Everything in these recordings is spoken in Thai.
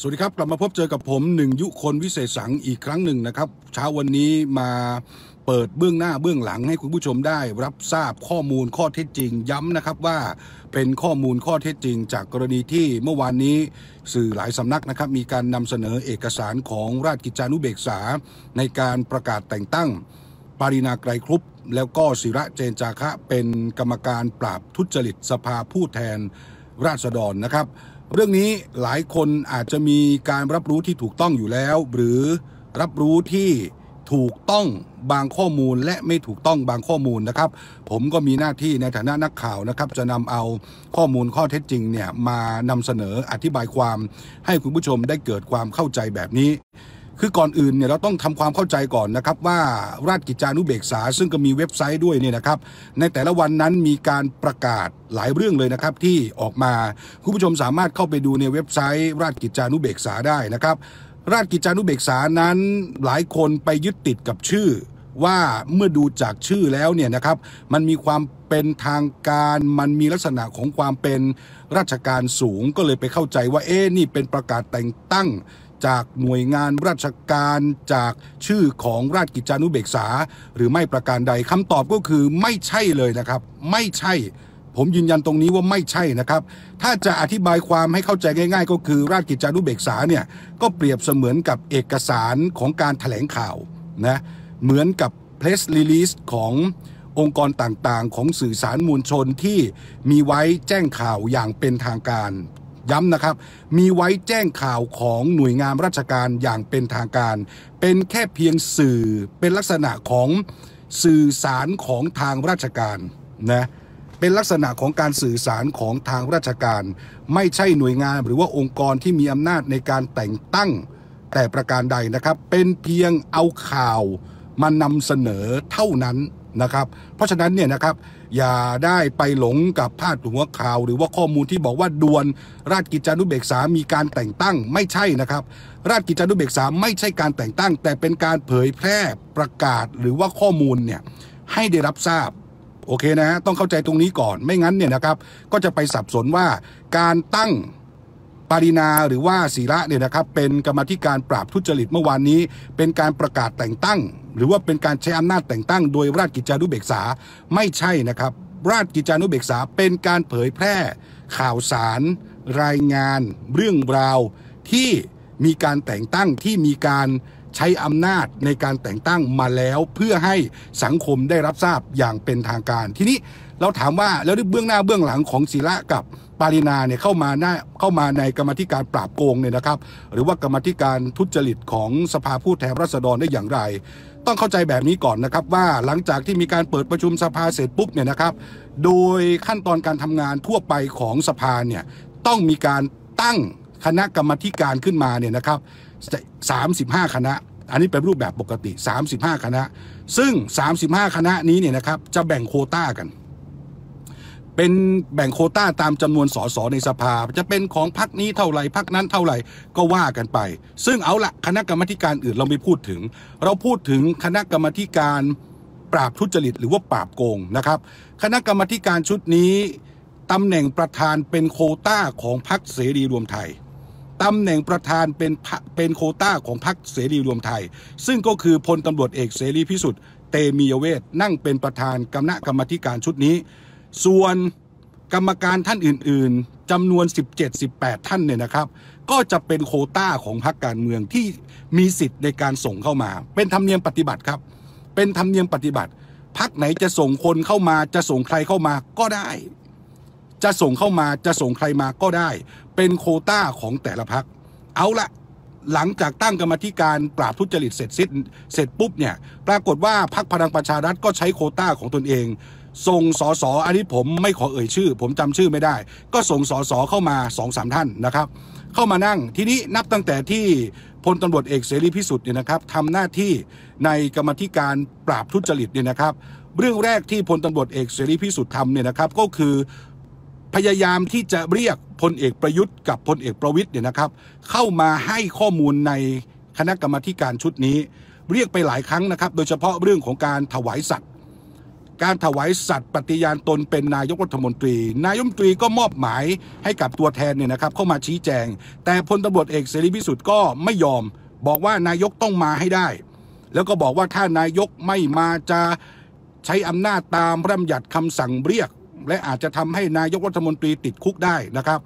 สวัสดีครับ กลับมาพบเจอกับผมหนึ่งยุคนวิเศษสังอีกครั้งหนึ่งนะครับ เช้าวันนี้มาเปิดเบื้องหน้าเบื้องหลังให้คุณผู้ชมได้รับทราบข้อมูลข้อเท็จจริงย้ำนะครับว่าเป็นข้อมูลข้อเท็จจริงจากกรณีที่เมื่อวานนี้สื่อหลายสำนักนะครับ มีการนำเสนอเอกสารของราชกิจจานุเบกษาในการประกาศแต่งตั้ง ปารินาไกรครุบแล้วก็ศิระเจนจาคะเป็นกรรมการปราบทุจริตสภาผู้แทนราษฎรนะครับเรื่องนี้หลายคนอาจจะมีการรับรู้ที่ถูกต้องอยู่แล้ว หรือรับรู้ที่ถูกต้องบางข้อมูลและไม่ถูกต้องบางข้อมูลนะครับ ผมก็มีหน้าที่ในฐานะนักข่าวนะครับ จะนำเอาข้อมูลข้อเท็จจริงเนี่ยมานำเสนออธิบายความให้คุณผู้ชมได้เกิดความเข้าใจแบบนี้คือก่อนอื่นเนี่ยเราต้องทำความเข้าใจก่อนนะครับว่าราชกิจจานุเบกษา ซึ่งก็มีเว็บไซต์ด้วยเนี่ยนะครับในแต่ละวันนั้นมีการประกาศหลายเรื่องเลยนะครับที่ออกมา คุณผู้ชมสามารถเข้าไปดูในเว็บไซต์ ราชกิจจานุเบกษาได้นะครับ ราชกิจจานุเบกษานั้นหลายคนไปยึดติดกับชื่อ ว่าเมื่อดูจากชื่อแล้วเนี่ยนะครับมันมีความเป็นทางการมันมีลักษณะของความเป็นราชการสูงก็เลยไปเข้าใจว่าเอ๊นี่เป็นประกาศแต่งตั้งจากหน่วยงานราชการจากชื่อของราชกิจจานุเบกษา หรือไม่ประการใดคำตอบก็คือไม่ใช่เลยนะครับ ไม่ใช่ ผมยืนยันตรงนี้ว่าไม่ใช่นะครับ ถ้าจะอธิบายความให้เข้าใจง่าย ๆ ก็คือราชกิจจานุเบกษาเนี่ยก็เปรียบเสมือนกับเอกสารของการถแถลงข่าวนะเหมือนกับเพรสรีลิสขององค์กรต่างๆ ของสื่อสารมวลชนที่มีไว้แจ้งข่าวอย่างเป็นทางการย้ำนะครับมีไว้แจ้งข่าวของหน่วยงานราชการอย่างเป็นทางการเป็นแค่เพียงสื่อ เป็นลักษณะของสื่อสารของทางราชการนะเป็นลักษณะของการสื่อสารของทางราชการ ไม่ใช่หน่วยงานหรือว่าองค์กรที่มีอำนาจในการแต่งตั้งแต่ประการใดนะครับ เป็นเพียงเอาข่าวมานำเสนอเท่านั้นนะครับเพราะฉะนั้นเนี่ยนะครับอย่าได้ไปหลงกับพาดหัวข่าว หรือว่าข้อมูลที่บอกว่าด่วน ราชกิจจานุเบกษามีการแต่งตั้งไม่ใช่นะครับ ราชกิจจานุเบกษาไม่ใช่การแต่งตั้ง แต่เป็นการเผยแพร่ประกาศหรือว่าข้อมูลเนี่ยให้ได้รับทราบ โอเคนะฮะต้องเข้าใจตรงนี้ก่อน ไม่งั้นเนี่ยนะครับก็จะไปสับสนว่าการตั้งปารีนาหรือว่าศิระเนี่ยนะครับ เป็นกรรมธิการปราบทุจริตเมื่อวานนี้เป็นการประกาศแต่งตั้ง หรือว่าเป็นการใช้อำนาจแต่งตั้ง โดยราชกิจจานุเบกษาไม่ใช่นะครับ ราชกิจจานุเบกษาเป็นการเผยแพร่ ข่าวสาร รายงาน เรื่องราว ที่มีการแต่งตั้งที่มีการใช้อำนาจในการแต่งตั้งมาแล้วเพื่อให้สังคมได้รับทราบอย่างเป็นทางการทีนี้เราถามว่าแล้วเบื้องหน้าเบื้องหลังของศิระกับปารินาเนี่ยเข้ามาหน้าเข้ามาในกรรมธิการปราบโกงเนี่ยนะครับ หรือว่ากรรมธิการทุจริตของสภาผู้แทนราษฎรได้อย่างไร ต้องเข้าใจแบบนี้ก่อนนะครับว่าหลังจากที่มีการเปิดประชุมสภาเสร็จปุ๊บเนี่ยนะครับโดยขั้นตอนการทำงานทั่วไปของสภาเนี่ยต้องมีการตั้งคณะกรรมธิการขึ้นมาเนี่ยนะครับ 35 คณะ อันนี้เป็นรูปแบบปกติ 35 คณะ ซึ่ง 35 คณะนี้เนี่ยนะครับจะแบ่งโคต้ากันเป็นแบ่งโคต้าตามจำนวนสสในสภา จะเป็นของพักนี้เท่าไหร่พักนั้นเท่าไหร่ ก็ว่ากันไป ซึ่งเอาละคณะกรรมการอื่นเราไม่พูดถึง เราพูดถึงคณะกรรมการปราบทุจริตหรือว่าปราบโกงนะครับ คณะกรรมการชุดนี้ตำแหน่งประธานเป็นโคต้าของพักเสรีรวมไทยตำแหน่งประธานเป็นเป็นโคต้าของพักเสรีรวมไทย ซึ่งก็คือพลตำรวจเอกเสรีพิสุทธิ์เตมียเวทนั่งเป็นประธานคณะกรรมการชุดนี้ส่วนกรรมการท่านอื่นๆจำนวน 17-18 ท่านเนี่ยนะครับ ก็จะเป็นโคต้าของพรรคการเมืองที่มีสิทธิ์ในการส่งเข้ามา เป็นธรรมเนียมปฏิบัติครับ เป็นธรรมเนียมปฏิบัติพรรคไหนจะส่งคนเข้ามา จะส่งใครเข้ามาก็ได้ จะส่งเข้ามาจะส่งใครมาก็ได้ เป็นโคต้าของแต่ละพรรคเอาละหลังจากตั้งกรรมธิการปราบทุจริตเสร็จสิ้นเสร็จปุ๊บเนี่ยปรากฏว่าพรรคพลังประชารัฐก็ใช้โคต้าของตนเองส่งสส อันนี้ผมไม่ขอเอ่ยชื่อ ผมจำชื่อไม่ได้ ก็ส่งสส เข้ามาสองสามท่านนะครับ เข้ามานั่งทีนี้นับตั้งแต่ที่พลตำรวจเอกเสรีพิสุทธิ์เนี่ยนะครับทำหน้าที่ในกรรมธิการปราบทุจริตเนี่ยนะครับเรื่องแรกที่พลตำรวจเอกเสรีพิสุทธิ์ทำเนี่ยนะครับ ก็คือพยายามที่จะเรียกพลเอกประยุทธ์ กับพลเอกประวิทย์เนี่ยนะครับเข้ามาให้ข้อมูลในคณะกรรมธิการชุดนี้ เรียกไปหลายครั้งนะครับโดยเฉพาะเรื่องของการถวายสัตว์การถวายสัตย์ปฏิญาณตนเป็นนายกรัฐมนตรี นายกรัฐมนตรีก็มอบหมายให้กับตัวแทนเนี่ยนะครับเข้ามาชี้แจง แต่พลตำรวจเอกเสรีพิสุทธิ์ก็ไม่ยอมบอกว่านายกต้องมาให้ได้ แล้วก็บอกว่าถ้านายกไม่มาจะใช้อำนาจตามร่ำหยัดคำสั่งเรียก และอาจจะทำให้นายกรัฐมนตรีติดคุกได้นะครับ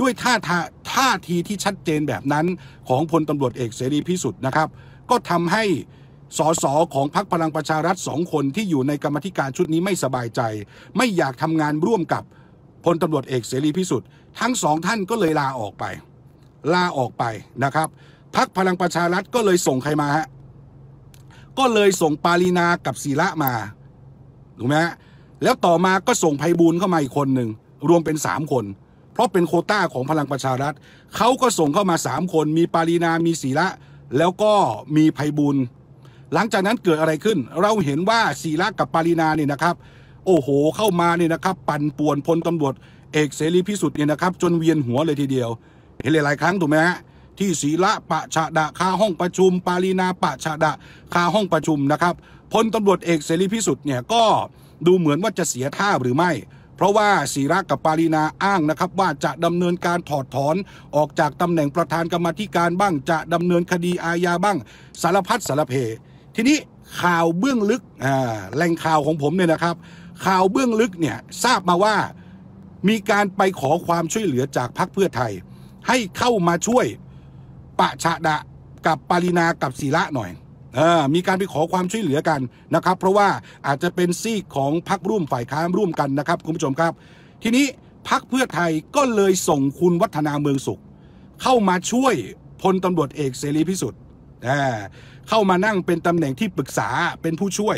ด้วยท่าทาท่าทีที่ชัดเจนแบบนั้นของพลตำรวจเอกเสรีพิสุทธิ์นะครับ ก็ทำให้สสของพรรคพลังประชารัฐสองคนที่อยู่ในกรรมธิการชุดนี้ไม่สบายใจ ไม่อยากทำงานร่วมกับพลตำรวจเอกเสรีพิสุทธิ์ทั้งสองท่านก็เลยลาออกไป ลาออกไปนะครับพักพลังประชารัฐก็เลยส่งใครมาฮะก็เลยส่งปาลีนากับศิระมาถูกไหมฮะแล้วต่อมาก็ส่งไพบูลเข้ามาอีกคนหนึ่งรวมเป็นสามคน เพราะเป็นโคต้าของพลังประชารัฐเขาก็ส่งเข้ามาสามคน มีปาลีนามีศิระแล้วก็มีไพบูลหลังจากนั้นเกิดอะไรขึ้น เราเห็นว่าศิระกับปารีนาเนี่ยนะครับ โอ้โห เข้ามาเนี่ยนะครับ ปั่นป่วนพลตำรวจเอกเสรีพิสุทธิ์เนี่ยนะครับ จนเวียนหัวเลยทีเดียว เห็นหลายครั้งถูกไหมฮะ ที่ศิระปะชะดะคาห้องประชุม ปารีนาปะชะดะคาห้องประชุมนะครับ พลตำรวจเอกเสรีพิสุทธิ์เนี่ยก็ดูเหมือนว่าจะเสียท่าหรือไม่ เพราะว่าศิระกับปารีนาอ้างนะครับว่าจะดำเนินการถอดถอนออกจากตำแหน่งประธานกรรมธิการบ้างจะดำเนินคดีอาญาบ้าง สารพัดสารเพทีนี้ข่าวเบื้องลึกแหล่งข่าวของผมเนี่ยนะครับ ข่าวเบื้องลึกเนี่ยทราบมาว่ามีการไปขอความช่วยเหลือจากพรรคเพื่อไทย ให้เข้ามาช่วยปะชะดะกับปารินา กับศิระหน่อยอมีการไปขอความช่วยเหลือกันนะครับ เพราะว่าอาจจะเป็นซีกของพรรคร่วมฝ่ายค้านร่วมกันนะครับคุณผู้ชมครับ ทีนี้พรรคเพื่อไทยก็เลยส่งคุณวัฒนาเมืองสุข เข้ามาช่วยพลตำรวจเอกเสรีพิสุทธิ์เข้ามานั่งเป็นตำแหน่งที่ปรึกษาเป็นผู้ช่วย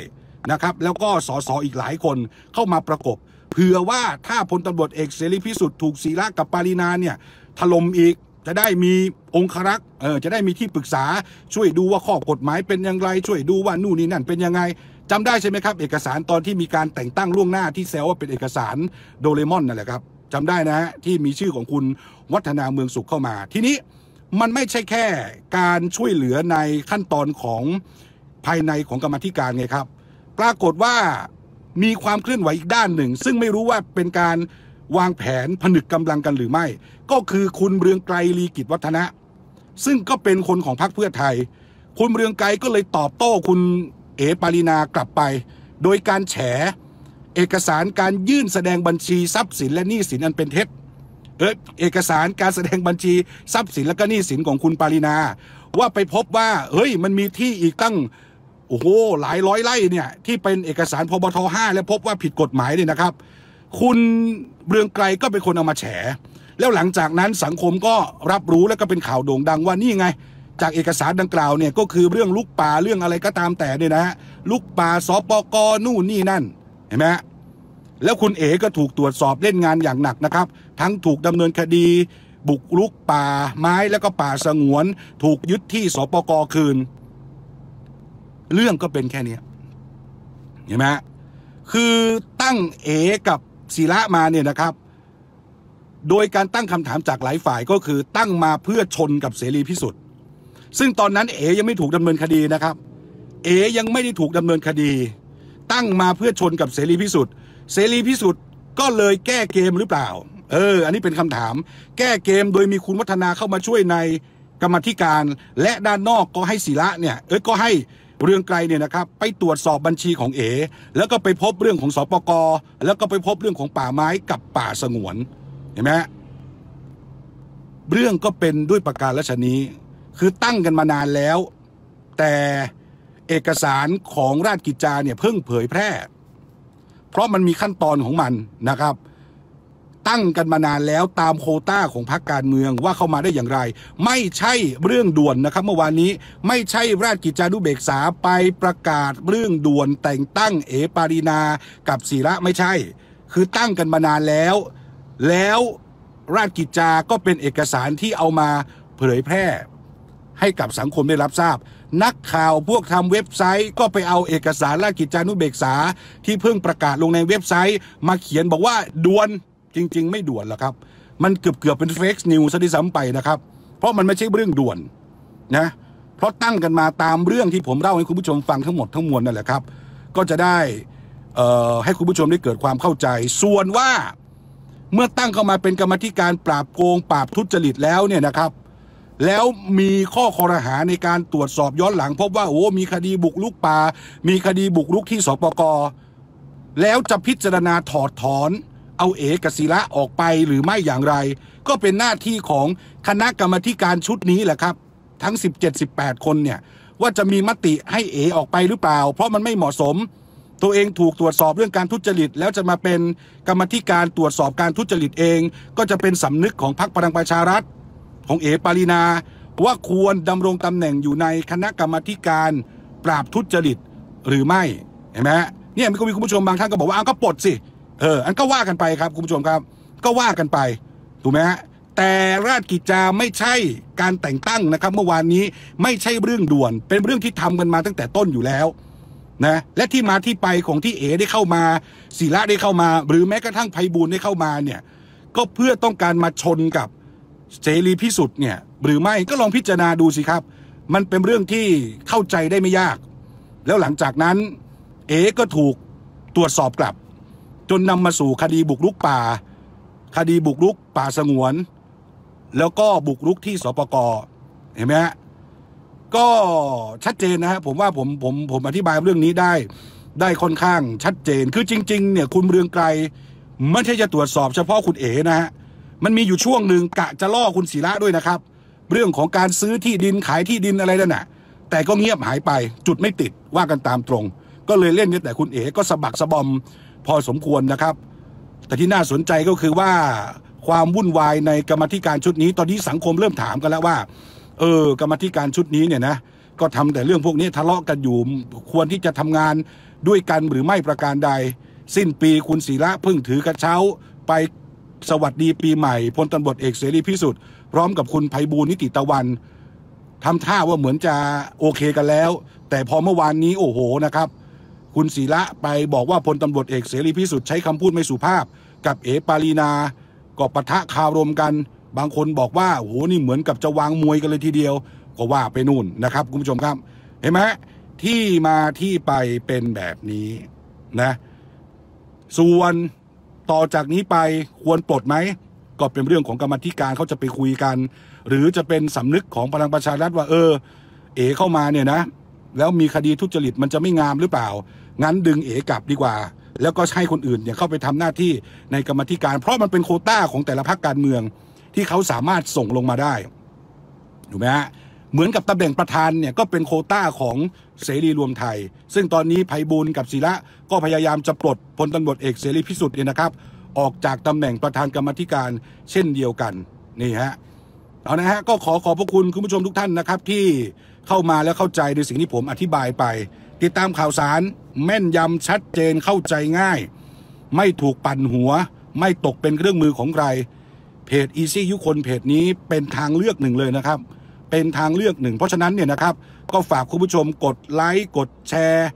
นะครับ แล้วก็สสอีกหลายคนเข้ามาประกบเผื่อว่าถ้าพลตำรวจเอกเสรีพิสุทธิ์ถูกศีระกับปารีนาเนี่ยถล่มอีกจะได้มีองครักษ์เออจะได้มีที่ปรึกษาช่วยดูว่าข้อกฎหมายเป็นอย่างไร ช่วยดูว่านู่นนี่นั่นเป็นยังไงจำได้ใช่ไหมครับ เอกสารตอนที่มีการแต่งตั้งล่วงหน้า ที่แซวว่าเป็นเอกสารโดเรมอนนั่นแหละครับจำได้นะฮะที่มีชื่อของคุณวัฒนาเมืองสุขเข้ามาทีนี้มันไม่ใช่แค่การช่วยเหลือในขั้นตอนของภายในของกรรมธิการไงครับ ปรากฏว่ามีความเคลื่อนไหวอีกด้านหนึ่ง ซึ่งไม่รู้ว่าเป็นการวางแผนผนึกกำลังกันหรือไม่ ก็คือคุณเรืองไกรลีกิจวัฒนะซึ่งก็เป็นคนของพรรคเพื่อไทย คุณเรืองไกรก็เลยตอบโต้คุณเอปารีนากลับไป โดยการแฉเอกสารการยื่นแสดงบัญชีทรัพย์สิน และหนี้สินอันเป็นเท็จเออเอกสารการแสดงบัญชี ทรัพย์สิน และก็หนี้สินของคุณปารินา ว่าไปพบว่าเฮ้ย มันมีที่อีกตั้งโอ้โหหลายร้อยไร่เนี่ยที่เป็นเอกสารพบทห้าและพบว่าผิดกฎหมายเนี่ยนะครับ คุณเบืองไกลก็เป็นคนเอามาแฉ แล้วหลังจากนั้นสังคมก็รับรู้แล้วก็เป็นข่าวโด่งดังว่านี่ไง จากเอกสารดังกล่าวเนี่ย ก็คือเรื่องลูกป่าเรื่องอะไรก็ตามแต่เนี่ยนะฮะลูกป่าสปกนู่นนี่นั่น เห็นไหมฮะแล้วคุณเอ๋ก็ถูกตรวจสอบเล่นงานอย่างหนักนะครับ ทั้งถูกดำเนินคดี บุกรุกป่า ไม้แล้วก็ป่าสงวน ถูกยึดที่สปกคืน เรื่องก็เป็นแค่นี้เห็นไหมคือตั้งเอ๋กับศิระมาเนี่ยนะครับ โดยการตั้งคำถามจากหลายฝ่ายก็คือตั้งมาเพื่อชนกับเสรีพิสุทธิ์ ซึ่งตอนนั้นเอ๋ยังไม่ถูกดำเนินคดีนะครับเอ๋ยังไม่ได้ถูกดำเนินคดีตั้งมาเพื่อชนกับเสรีพิสุทธิ์ เสรีพิสุทธิ์ก็เลยแก้เกมหรือเปล่า เออ อันนี้เป็นคำถาม แก้เกมโดยมีคุณวัฒนาเข้ามาช่วยในกรรมธิการ และด้านนอกก็ให้ศิระเนี่ย เออยก็ให้เรื่องไกลเนี่ยนะครับ ไปตรวจสอบบัญชีของเอแล้วก็ไปพบเรื่องของสอปกรแล้วก็ไปพบเรื่องของป่าไม้กับป่าสงวนเห็นไหมเรื่องก็เป็นด้วยประการและชนี้ คือตั้งกันมานานแล้ว แต่เอกสารของราชกิจจาเนี่ยเพิ่งเผยแพร่ เพราะมันมีขั้นตอนของมันนะครับ ตั้งกันมานานแล้วตามโคต้าของพรรคการเมืองว่าเข้ามาได้อย่างไร ไม่ใช่เรื่องด่วนนะครับเมื่อวานนี้ไม่ใช่ราชกิจจานุเบกษาไปประกาศเรื่องด่วนแต่งตั้งเอปารีนากับศิระไม่ใช่ คือตั้งกันมานานแล้ว แล้วราชกิจจาก็เป็นเอกสารที่เอามาเผยแพร่ ให้กับสังคมได้รับทราบนักข่าวพวกทำเว็บไซต์ ก็ไปเอาเอกสารราชกิจจานุเบกษา ที่เพิ่งประกาศลงในเว็บไซต์ มาเขียนบอกว่าด่วนจริงๆ ไม่ด่วนหรอกครับ มันเกือบเกือบเป็นเฟกซ์นิวซะด้วยซ้ำไปนะครับ เพราะมันไม่ใช่เรื่องด่วน นะ เพราะตั้งกันมาตามเรื่องที่ผมเล่าให้คุณผู้ชมฟังทั้งหมดทั้งมวลนั่นแหละครับ ก็จะได้ให้คุณผู้ชมได้เกิดความเข้าใจ ส่วนว่า เมื่อตั้งเข้ามาเป็นกรรมธิการปราบโกง ปราบทุจริตแล้วเนี่ยนะครับแล้วมีข้อคอรหาในการตรวจสอบย้อนหลังพบว่าโอ้มีคดีบุกลุกป่า มีคดีบุกลุกที่สปก แล้วจะพิจารณาถอดถอนเอาเอกศิละออกไปหรือไม่อย่างไร ก็เป็นหน้าที่ของคณะกรรมการชุดนี้แหละครับ ทั้ง 17-18 คนเนี่ย ว่าจะมีมติให้เอออกไปหรือเปล่า เพราะมันไม่เหมาะสม ตัวเองถูกตรวจสอบเรื่องการทุจริตแล้วจะมาเป็นกรรมธิการตรวจสอบการทุจริตเอง ก็จะเป็นสำนึกของพรรคพลังประชารัฐของเอ๋ปารีนาว่าควรดำรงตำแหน่งอยู่ในคณะกรรมการ ปราบทุจริตหรือไม่เห็นไหมเนี่ยมนมีคุณผู้ชมบางท่านก็บอกว่าอ้าวก็ปลดสิเอออันก็ว่ากันไปครับ คุณผู้ชมครับ ก็ว่ากันไปถูกไหมฮะแต่ราชกิจจาไม่ใช่การแต่งตั้งนะครับเมื่อวานนี้ไม่ใช่เรื่องด่วน เป็นเรื่องที่ทำกันมาตั้งแต่ต้นอยู่แล้วนะและที่มาที่ไปของที่เอ ได้เข้ามา ศิระได้เข้ามา หรือแม้กระทั่งไพบูลได้เข้ามาเนี่ยก็เพื่อต้องการมาชนกับเสรีพิสุทธิ์เนี่ย หรือไม่ก็ลองพิจารณาดูสิครับ มันเป็นเรื่องที่เข้าใจได้ไม่ยาก แล้วหลังจากนั้นเอก็ถูกตรวจสอบกลับ จนนำมาสู่คดีบุกรุกป่า คดีบุกรุกป่าสงวน แล้วก็บุกรุกที่สปกเห็นไหมฮะก็ชัดเจนนะฮะผมว่าผมผมผมอธิบายเรื่องนี้ได้ ได้ค่อนข้างชัดเจนคือจริง ๆ เนี่ยคุณเรืองไกรไม่ใช่จะตรวจสอบเฉพาะคุณเอ๋นะฮะมันมีอยู่ช่วงหนึ่งกะจะล่อคุณศิระด้วยนะครับ เรื่องของการซื้อที่ดินขายที่ดินอะไรนั่นน่ะ แต่ก็เงียบหายไป จุดไม่ติดว่ากันตามตรง ก็เลยเล่นนี่แต่คุณเอ๋ก็สะบักสะบอมพอสมควรนะครับ แต่ที่น่าสนใจก็คือว่าความวุ่นวายในกรรมธิการชุดนี้ ตอนนี้สังคมเริ่มถามกันแล้วว่า เออกรรมธิการชุดนี้เนี่ยนะก็ทำแต่เรื่องพวกนี้ทะเลาะกันอยู่ ควรที่จะทำงานด้วยกันหรือไม่ประการใด สิ้นปีคุณศิระพึ่งถือกระเช้าไปสวัสดีปีใหม่พลตำรวจเอก เสรีพิสุทธิ์พร้อม กับ คุณไพบูลนิติตะวันทำท่าว่าเหมือนจะโอเคกันแล้ว แต่ พอ เมื่อวาน นี้โอ้โหนะครับ คุณศิระไปบอกว่าพลตำรวจเอกเสรีพิสุทธิ์ใช้คำพูดไม่สุภาพ กับเอปารีนา ก็ปะทะคารมกัน บางคนบอกว่าโอ้โหนี่เหมือนกับจะวางมวยกันเลยทีเดียวก็ว่าไปนู่นนะครับ คุณผู้ชมครับ เห็นไหมที่มาที่ไปเป็นแบบนี้นะส่วนต่อจากนี้ไปควรปลดไหมก็เป็นเรื่องของกรรมธิการเขาจะไปคุยกัน หรือจะเป็นสำนึกของพลังประชารัฐว่าเออ เอ๋เข้ามาเนี่ยนะ แล้วมีคดีทุจริตมันจะไม่งามหรือเปล่า งั้นดึงเอ๋กลับดีกว่า แล้วก็ให้คนอื่นเนี่ยเข้าไปทำหน้าที่ในกรรมธิการ เพราะมันเป็นโคต้าของแต่ละพรรคการเมืองที่เขาสามารถส่งลงมาได้ถูกไหมฮะเหมือนกับตำแหน่งประธานเนี่ยก็เป็นโคต้าของเสรีรวมไทย ซึ่งตอนนี้ไยบูลกับศิระก็พยายามจะปลด พลตำรวจเอกเสรีพิสุทธิ์เนี่ยนะครับ ออกจากตำแหน่งประธานกรรมธิการเช่นเดียวกัน นี่ฮะเอานะฮะก็ขอขอบพระคุณคุณผู้ชมทุกท่านนะครับ ที่เข้ามาและเข้าใจในสิ่งที่ผมอธิบายไป ติดตามข่าวสารแม่นยำชัดเจนเข้าใจง่าย ไม่ถูกปั่นหัว ไม่ตกเป็นเครื่องมือของใครเพจอีซี่ยุคนเพจนี้เป็นทางเลือกหนึ่งเลยนะครับเป็นทางเลือกหนึ่งเพราะฉะนั้นเนี่ยนะครับ ก็ฝากคุณผู้ชมกดไลค์กดแชร์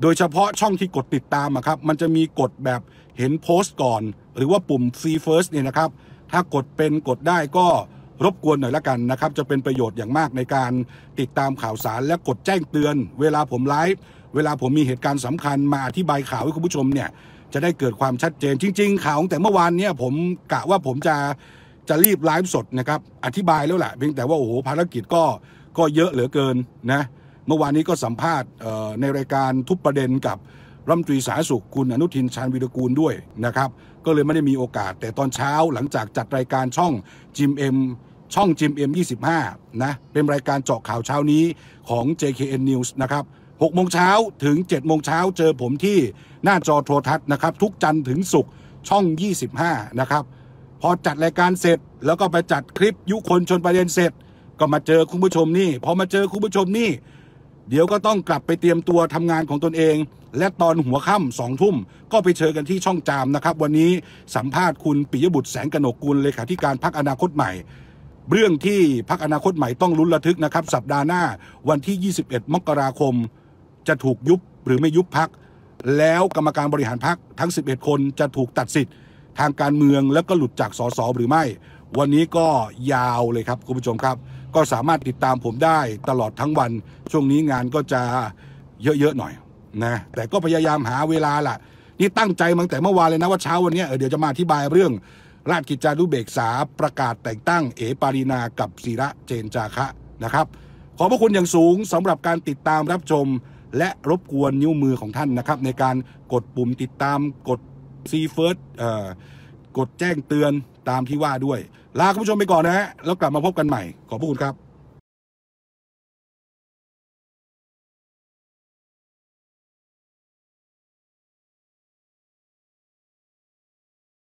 โดยเฉพาะช่องที่กดติดตามอะครับ มันจะมีกดแบบเห็นโพสต์ก่อน หรือว่าปุ่ม see first เนี่ยนะครับ ถ้ากดเป็นกดได้ก็รบกวนหน่อยละกันนะครับ จะเป็นประโยชน์อย่างมากในการติดตามข่าวสารและกดแจ้งเตือน เวลาผมไลฟ์เวลาผมมีเหตุการณ์สำคัญมาอธิบายข่าวให้คุณผู้ชมเนี่ยจะได้เกิดความชัดเจนจริง ๆข่าวแต่เมื่อวานเนี่ยผมกะว่าผมจะจะรีบไลฟ์สดนะครับอธิบายแล้วแหละ เพียงแต่ว่า โอ้โหภารกิจก็ก็เยอะเหลือเกินนะเมื่อวานนี้ก็สัมภาษณ์ในรายการทุกประเด็นกับรัมตรีสาสุขคุณอนุทินชาญวิรกูลด้วยนะครับ ก็เลยไม่ได้มีโอกาสแต่ตอนเช้าหลังจากจัดรายการช่องจิมเอ็มช่องจิมเอ็มยี่สิบห้านะเป็นรายการเจาะข่าวเช้านี้ของ JKN News นะครับหกโมงเช้าถึงเจ็ดโมงเช้าเจอผมที่หน้าจอโทรทัศน์นะครับ ทุกจันทร์ถึงศุกร์ช่อง 25 นะครับพอจัดรายการเสร็จแล้วก็ไปจัดคลิปยุคนชนประเด็นเสร็จ ก็มาเจอคุณผู้ชมนี่พอมาเจอคุณผู้ชมนี่เดี๋ยวก็ต้องกลับไปเตรียมตัวทำงานของตนเอง และตอนหัวค่ำสองทุ่มก็ไปเชิญกันที่ช่องจามนะครับ วันนี้สัมภาษณ์คุณปิยบุตรแสงกนกกุลเลขาธิการพักอนาคตใหม่ เรื่องที่พักอนาคตใหม่ต้องลุ้นระทึกนะครับ สัปดาห์หน้าวันที่ 21 มกราคม จะถูกยุบหรือไม่ยุบพักแล้วกรรมการบริหารพักทั้ง 11 คนจะถูกตัดสิทธิ์ทางการเมืองแล้วก็หลุดจากสสหรือไม่ วันนี้ก็ยาวเลยครับ คุณผู้ชมครับก็สามารถติดตามผมได้ตลอดทั้งวัน ช่วงนี้งานก็จะเยอะ ๆ หน่อยนะแต่ก็พยายามหาเวลาล่ะ นี่ตั้งใจมาตั้งแต่เมื่อวานเลยนะ ว่าเช้าวันนี้เออเดี๋ยวจะมาอธิบายเรื่อง ราชกิจจานุเบกษา ประกาศแต่งตั้งเอปารีนา กับศิระเจนจาคะนะครับขอบพระคุณอย่างสูงสำหรับการติดตามรับชม และรบกวนนิ้วมือของท่านนะครับ ในการกดปุ่มติดตามกดซีเฟิร์สกดแจ้งเตือนตามที่ว่าด้วย ลาคุณผู้ชมไปก่อนนะฮะแล้วกลับมาพบกันใหม่ขอบพระคุณครับ